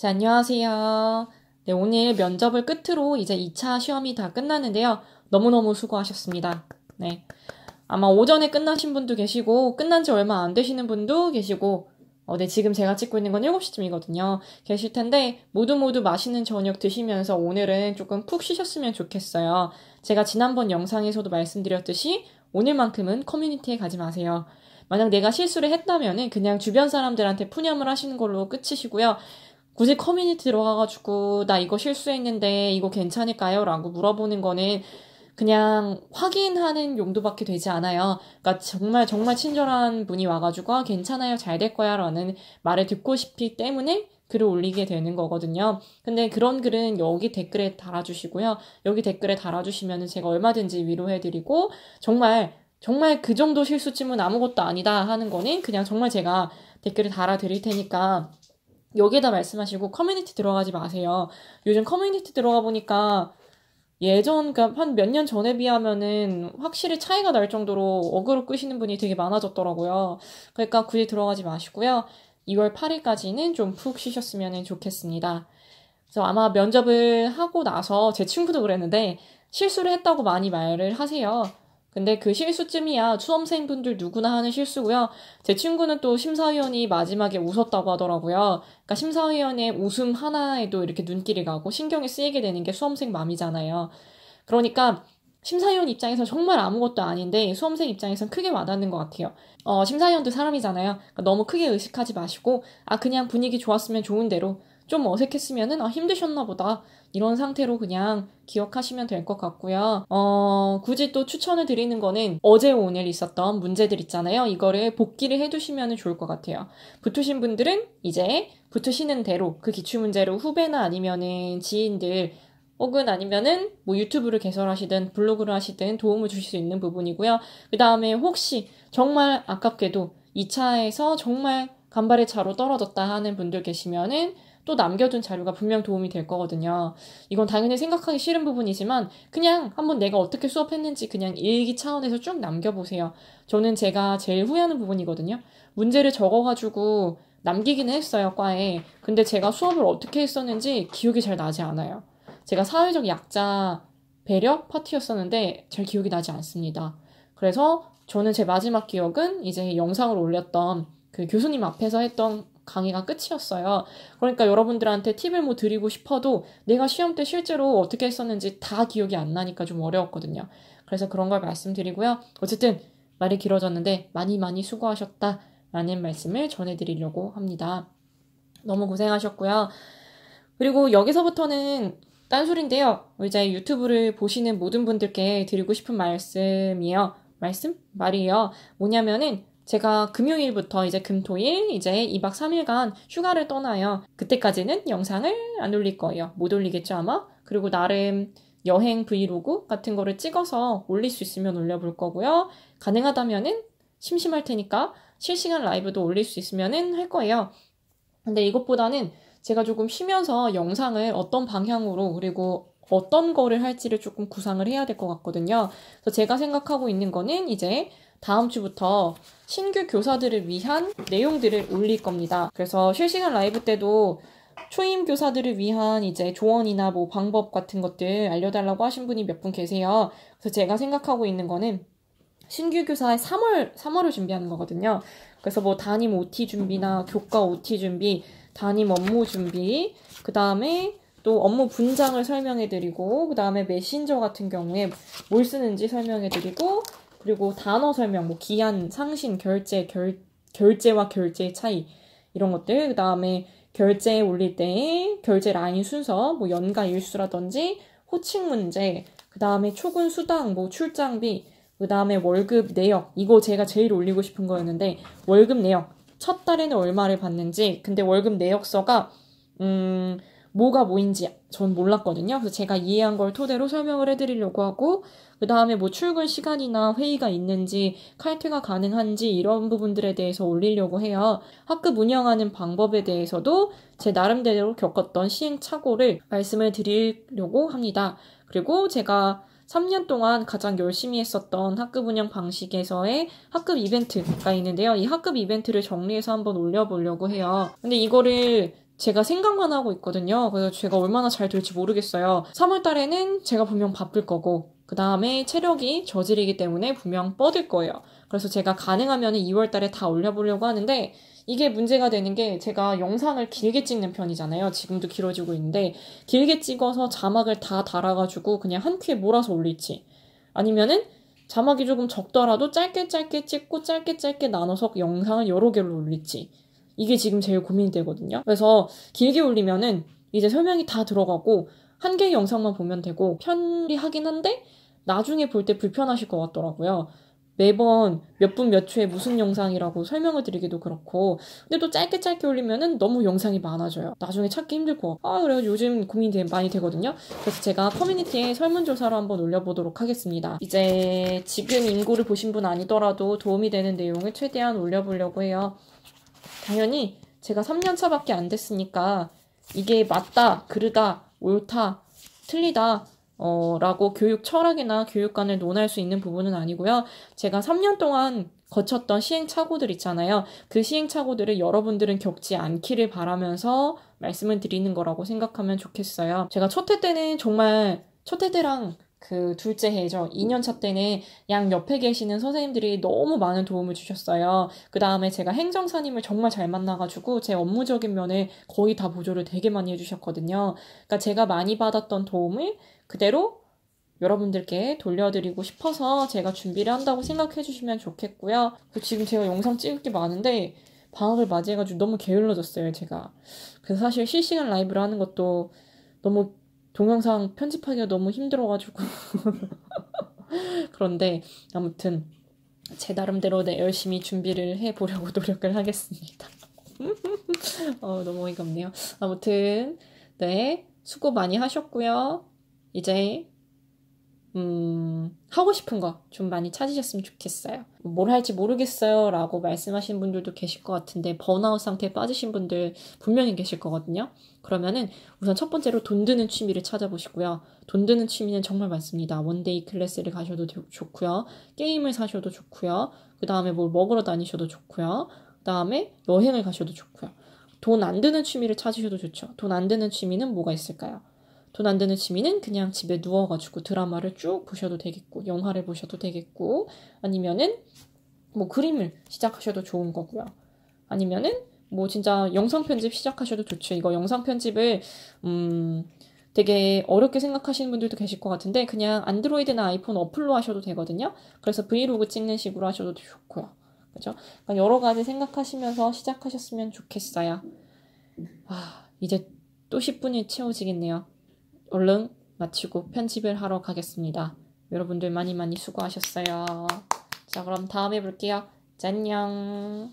자, 안녕하세요. 네, 오늘 면접을 끝으로 이제 2차 시험이 다 끝났는데요. 너무너무 수고하셨습니다. 네. 아마 오전에 끝나신 분도 계시고, 끝난 지 얼마 안 되시는 분도 계시고, 어, 네, 지금 제가 찍고 있는 건 7시쯤이거든요. 계실 텐데, 모두 모두 맛있는 저녁 드시면서 오늘은 조금 푹 쉬셨으면 좋겠어요. 제가 지난번 영상에서도 말씀드렸듯이, 오늘만큼은 커뮤니티에 가지 마세요. 만약 내가 실수를 했다면은 그냥 주변 사람들한테 푸념을 하시는 걸로 끝이시고요. 굳이 커뮤니티 들어가가지고 나 이거 실수했는데 이거 괜찮을까요? 라고 물어보는 거는 그냥 확인하는 용도밖에 되지 않아요. 그러니까 정말 정말 친절한 분이 와가지고 아, 괜찮아요, 잘 될 거야라는 말을 듣고 싶기 때문에 글을 올리게 되는 거거든요. 근데 그런 글은 여기 댓글에 달아주시고요. 여기 댓글에 달아주시면 제가 얼마든지 위로해드리고 정말 정말 그 정도 실수쯤은 아무것도 아니다 하는 거는 그냥 정말 제가 댓글을 달아드릴 테니까 여기에다 말씀하시고 커뮤니티 들어가지 마세요. 요즘 커뮤니티 들어가 보니까 예전, 그러니까 한몇 년 전에 비하면은 확실히 차이가 날 정도로 어그로 끄시는 분이 되게 많아졌더라고요. 그러니까 굳이 들어가지 마시고요. 2월 8일까지는 좀 푹 쉬셨으면 좋겠습니다. 그래서 아마 면접을 하고 나서 제 친구도 그랬는데 실수를 했다고 많이 말을 하세요. 근데 그 실수쯤이야 수험생분들 누구나 하는 실수고요. 제 친구는 또 심사위원이 마지막에 웃었다고 하더라고요. 그러니까 심사위원의 웃음 하나에도 이렇게 눈길이 가고 신경이 쓰이게 되는 게 수험생 맘이잖아요. 그러니까 심사위원 입장에서 정말 아무것도 아닌데 수험생 입장에선 크게 와닿는 것 같아요. 어, 심사위원도 사람이잖아요. 그러니까 너무 크게 의식하지 마시고 아 그냥 분위기 좋았으면 좋은 대로 좀 어색했으면은 아 힘드셨나 보다 이런 상태로 그냥 기억하시면 될 것 같고요. 어, 굳이 또 추천을 드리는 거는 어제 오늘 있었던 문제들 있잖아요. 이거를 복기를 해두시면 좋을 것 같아요. 붙으신 분들은 이제 붙으시는 대로 그 기출 문제로 후배나 아니면은 지인들 혹은 아니면은 뭐 유튜브를 개설하시든 블로그를 하시든 도움을 주실 수 있는 부분이고요. 그 다음에 혹시 정말 아깝게도 2차에서 정말 간발의 차로 떨어졌다 하는 분들 계시면은 또 남겨둔 자료가 분명 도움이 될 거거든요. 이건 당연히 생각하기 싫은 부분이지만 그냥 한번 내가 어떻게 수업했는지 그냥 일기 차원에서 쭉 남겨보세요. 저는 제가 제일 후회하는 부분이거든요. 문제를 적어가지고 남기기는 했어요, 과에. 근데 제가 수업을 어떻게 했었는지 기억이 잘 나지 않아요. 제가 사회적 약자 배려 파티였었는데 잘 기억이 나지 않습니다. 그래서 저는 제 마지막 기억은 이제 영상을 올렸던 그 교수님 앞에서 했던 강의가 끝이었어요. 그러니까 여러분들한테 팁을 뭐 드리고 싶어도 내가 시험 때 실제로 어떻게 했었는지 다 기억이 안 나니까 좀 어려웠거든요. 그래서 그런 걸 말씀드리고요. 어쨌든 말이 길어졌는데 많이 많이 수고하셨다라는 말씀을 전해드리려고 합니다. 너무 고생하셨고요. 그리고 여기서부터는 딴소리인데요. 이제 유튜브를 보시는 모든 분들께 드리고 싶은 말씀이에요. 말씀? 말이에요. 뭐냐면은 제가 금요일부터 이제 금토일 이제 2박 3일간 휴가를 떠나요. 그때까지는 영상을 안 올릴 거예요. 못 올리겠죠 아마. 그리고 나름 여행 브이로그 같은 거를 찍어서 올릴 수 있으면 올려볼 거고요. 가능하다면은 심심할 테니까 실시간 라이브도 올릴 수 있으면은 할 거예요. 근데 이것보다는 제가 조금 쉬면서 영상을 어떤 방향으로 그리고 어떤 거를 할지를 조금 구상을 해야 될 것 같거든요. 그래서 제가 생각하고 있는 거는 이제 다음 주부터 신규 교사들을 위한 내용들을 올릴 겁니다. 그래서 실시간 라이브 때도 초임 교사들을 위한 이제 조언이나 뭐 방법 같은 것들 알려달라고 하신 분이 몇 분 계세요. 그래서 제가 생각하고 있는 거는 신규 교사의 3월, 3월을 준비하는 거거든요. 그래서 뭐 담임 OT 준비나 교과 OT 준비, 담임 업무 준비, 그 다음에 또 업무 분장을 설명해드리고 그 다음에 메신저 같은 경우에 뭘 쓰는지 설명해드리고 그리고 단어 설명, 뭐 기한, 상신, 결제, 결, 결제와 결제의 차이 이런 것들 그 다음에 결제 올릴 때 결제 라인 순서, 뭐 연가 일수라든지 호칭 문제, 그 다음에 초근 수당, 뭐 출장비, 그 다음에 월급 내역 이거 제가 제일 올리고 싶은 거였는데 월급 내역 첫 달에는 얼마를 받는지 근데 월급 내역서가 음 뭐가 뭐인지 전 몰랐거든요. 그래서 제가 이해한 걸 토대로 설명을 해드리려고 하고, 그 다음에 뭐 출근 시간이나 회의가 있는지, 칼퇴가 가능한지 이런 부분들에 대해서 올리려고 해요. 학급 운영하는 방법에 대해서도 제 나름대로 겪었던 시행착오를 말씀을 드리려고 합니다. 그리고 제가 3년 동안 가장 열심히 했었던 학급 운영 방식에서의 학급 이벤트가 있는데요. 이 학급 이벤트를 정리해서 한번 올려보려고 해요. 근데 이거를 제가 생각만 하고 있거든요. 그래서 제가 얼마나 잘 될지 모르겠어요. 3월 달에는 제가 분명 바쁠 거고 그 다음에 체력이 저질이기 때문에 분명 뻗을 거예요. 그래서 제가 가능하면 2월 달에 다 올려보려고 하는데 이게 문제가 되는 게 제가 영상을 길게 찍는 편이잖아요. 지금도 길어지고 있는데 길게 찍어서 자막을 다 달아가지고 그냥 한 큐에 몰아서 올릴지 아니면은 자막이 조금 적더라도 짧게 짧게 찍고 짧게 짧게 나눠서 영상을 여러 개로 올릴지 이게 지금 제일 고민이 되거든요. 그래서 길게 올리면은 이제 설명이 다 들어가고 한 개의 영상만 보면 되고 편리하긴 한데 나중에 볼 때 불편하실 것 같더라고요. 매번 몇 분 몇 초에 무슨 영상이라고 설명을 드리기도 그렇고 근데 또 짧게 짧게 올리면은 너무 영상이 많아져요 나중에 찾기 힘들 것 같고 아 그래서 요즘 고민이 되, 많이 되거든요 그래서 제가 커뮤니티에 설문조사를 한번 올려보도록 하겠습니다 이제 지금 인고를 보신 분 아니더라도 도움이 되는 내용을 최대한 올려보려고 해요 당연히 제가 3년 차밖에 안 됐으니까 이게 맞다, 그르다, 옳다, 틀리다 어, 라고 교육 철학이나 교육관을 논할 수 있는 부분은 아니고요. 제가 3년 동안 거쳤던 시행착오들 있잖아요. 그 시행착오들을 여러분들은 겪지 않기를 바라면서 말씀을 드리는 거라고 생각하면 좋겠어요. 제가 첫 해 때는 정말 첫 해 때랑 그 둘째 해죠. 2년차 때는 양 옆에 계시는 선생님들이 너무 많은 도움을 주셨어요. 그 다음에 제가 행정사님을 정말 잘 만나가지고 제 업무적인 면에 거의 다 보조를 되게 많이 해주셨거든요. 그러니까 제가 많이 받았던 도움을 그대로 여러분들께 돌려드리고 싶어서 제가 준비를 한다고 생각해 주시면 좋겠고요. 그 지금 제가 영상 찍을 게 많은데 방학을 맞이해가지고 너무 게을러졌어요, 제가. 그래서 사실 실시간 라이브를 하는 것도 너무 동영상 편집하기가 너무 힘들어가지고. 그런데 아무튼 제 나름대로 내 네, 열심히 준비를 해보려고 노력을 하겠습니다. 어, 너무 어이가 없네요. 아무튼, 네, 수고 많이 하셨고요. 이제 음, 하고 싶은 거 좀 많이 찾으셨으면 좋겠어요. 뭘 할지 모르겠어요 라고 말씀하신 분들도 계실 것 같은데, 번아웃 상태에 빠지신 분들 분명히 계실 거거든요. 그러면은 우선 첫 번째로 돈 드는 취미를 찾아보시고요. 돈 드는 취미는 정말 많습니다. 원데이 클래스를 가셔도 좋고요. 게임을 사셔도 좋고요. 그 다음에 뭘 먹으러 다니셔도 좋고요. 그 다음에 여행을 가셔도 좋고요. 돈 안 드는 취미를 찾으셔도 좋죠. 돈 안 드는 취미는 뭐가 있을까요? 돈안 되는 취미는 그냥 집에 누워가지고 드라마를 쭉 보셔도 되겠고, 영화를 보셔도 되겠고, 아니면은 뭐 그림을 시작하셔도 좋은 거고요. 아니면은 뭐 진짜 영상 편집 시작하셔도 좋죠. 이거 영상 편집을 음 되게 어렵게 생각하시는 분들도 계실 것 같은데 그냥 안드로이드나 아이폰 어플로 하셔도 되거든요. 그래서 브이로그 찍는 식으로 하셔도 좋고요. 그죠? 그러니까 여러 가지 생각하시면서 시작하셨으면 좋겠어요. 아, 이제 또 10분이 채워지겠네요. 얼른 마치고 편집을 하러 가겠습니다. 여러분들 많이 많이 수고하셨어요. 자, 그럼 다음에 볼게요. 짠녕!